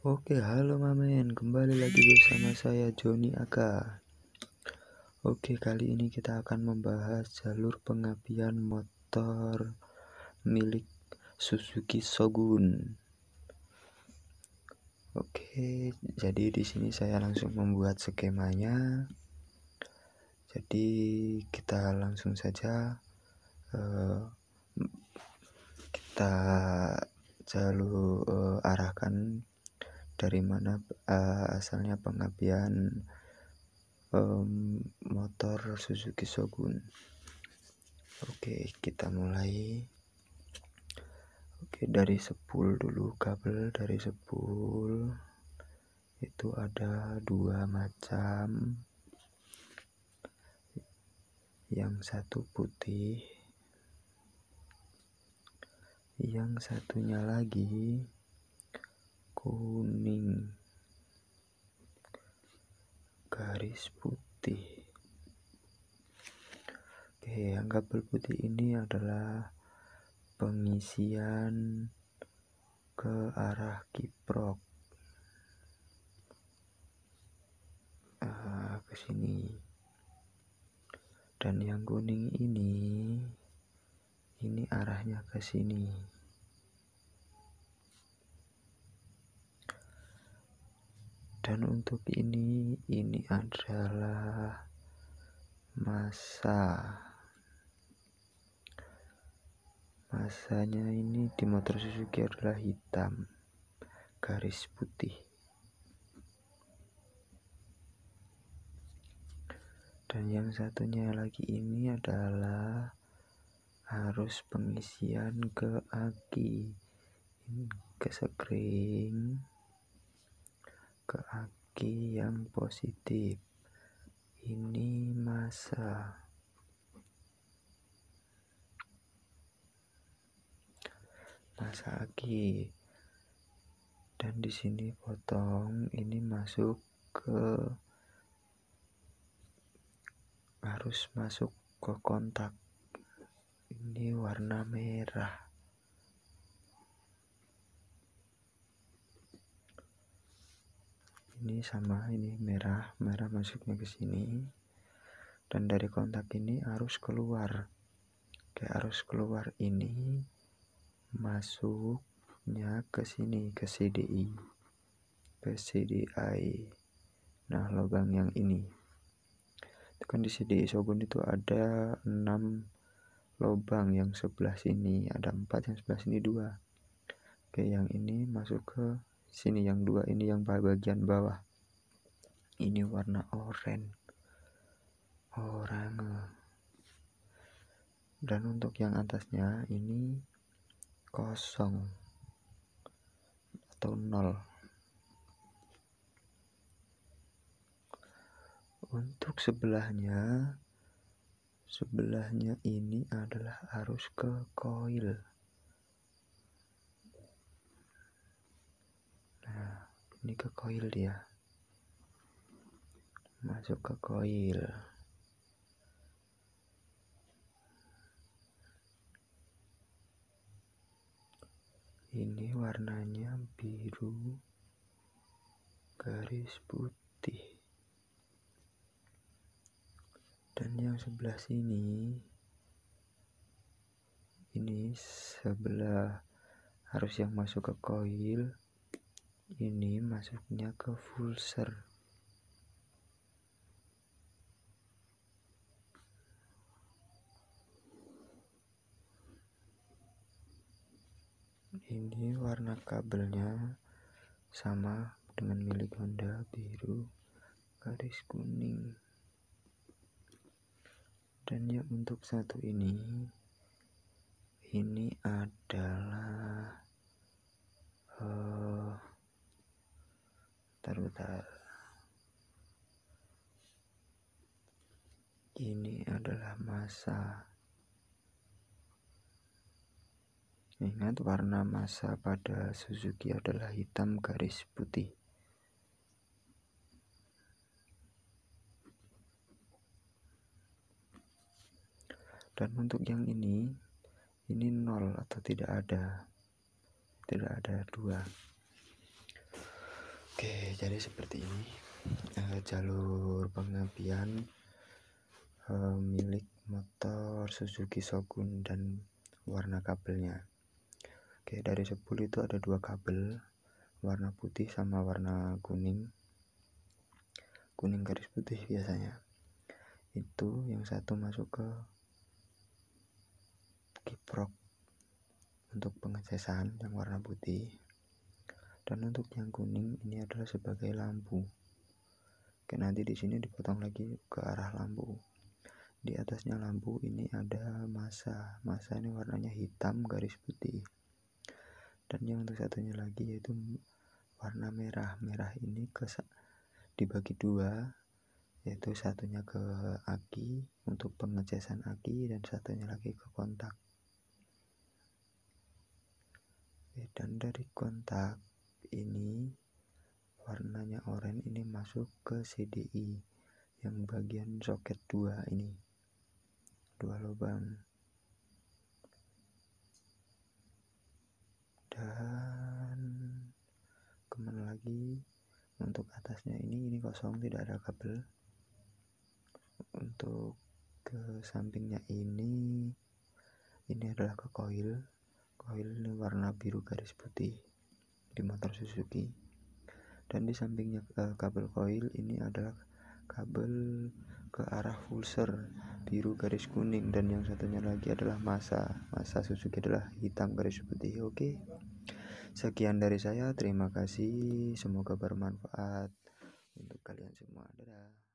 Oke, halo Mamen, kembali lagi bersama saya Joni Aga. Oke, kali ini kita akan membahas jalur pengapian motor milik Suzuki Shogun. Oke, jadi di sini saya langsung membuat skemanya. Jadi kita langsung saja uh, kita jalur uh, arahkan dari mana uh, asalnya pengabdian um, motor Suzuki Shogun. Oke, kita mulai. Oke, dari sepul dulu kabel dari sepul itu ada dua macam. Yang satu putih, yang satunya lagi kuning garis putih oke yang kabel putih ini adalah pengisian ke arah kiprok ah, ke sini dan yang kuning ini ini arahnya ke sini dan untuk ini ini adalah masa masanya ini di motor Suzuki adalah hitam garis putih dan yang satunya lagi ini adalah arus pengisian ke aki ke sekring ke aki yang positif. Ini masa. Masa aki. Dan di sini potong ini masuk ke harus masuk ke kontak. Ini warna merah. ini sama ini merah merah masuknya ke sini dan dari kontak ini arus keluar ke arus keluar ini masuknya ke sini ke CDI ke CDI nah lubang yang ini itu kan di CDI Shogun itu ada 6 lubang yang sebelah sini ada empat yang sebelah sini dua oke yang ini masuk ke sini yang dua ini yang bagian bawah ini warna oranye orange dan untuk yang atasnya ini kosong atau nol untuk sebelahnya sebelahnya ini adalah arus ke koil ini ke coil dia masuk ke coil ini warnanya biru garis putih dan yang sebelah sini ini sebelah harus yang masuk ke coil ini masuknya ke full fulser ini warna kabelnya sama dengan milik Honda biru garis kuning dan yang untuk satu ini ini adalah taruh ini adalah masa ingat warna masa pada Suzuki adalah hitam garis putih dan untuk yang ini ini nol atau tidak ada tidak ada dua Oke, jadi seperti ini uh, jalur pengapian uh, eh, milik motor Suzuki Shogun dan warna kabelnya. Oke, dari 10 itu ada dua kabel warna putih sama warna kuning. Kuning garis putih biasanya. Itu yang satu masuk ke kiprok untuk pengecasan yang warna putih dan untuk yang kuning ini adalah sebagai lampu. Oke, nanti di sini dipotong lagi ke arah lampu. Di atasnya lampu ini ada masa. Masa ini warnanya hitam garis putih. Dan yang untuk satunya lagi yaitu warna merah. Merah ini ke dibagi dua yaitu satunya ke aki untuk pengecasan aki dan satunya lagi ke kontak dan dari kontak ini warnanya oranye ini masuk ke CDI yang bagian soket dua ini dua lubang dan kemana lagi untuk atasnya ini ini kosong tidak ada kabel untuk ke sampingnya ini ini adalah ke coil coil ini warna biru garis putih di motor Suzuki dan di sampingnya eh, kabel koil ini adalah kabel ke arah fulser biru garis kuning dan yang satunya lagi adalah masa masa Suzuki adalah hitam garis putih oke sekian dari saya terima kasih semoga bermanfaat untuk kalian semua dadah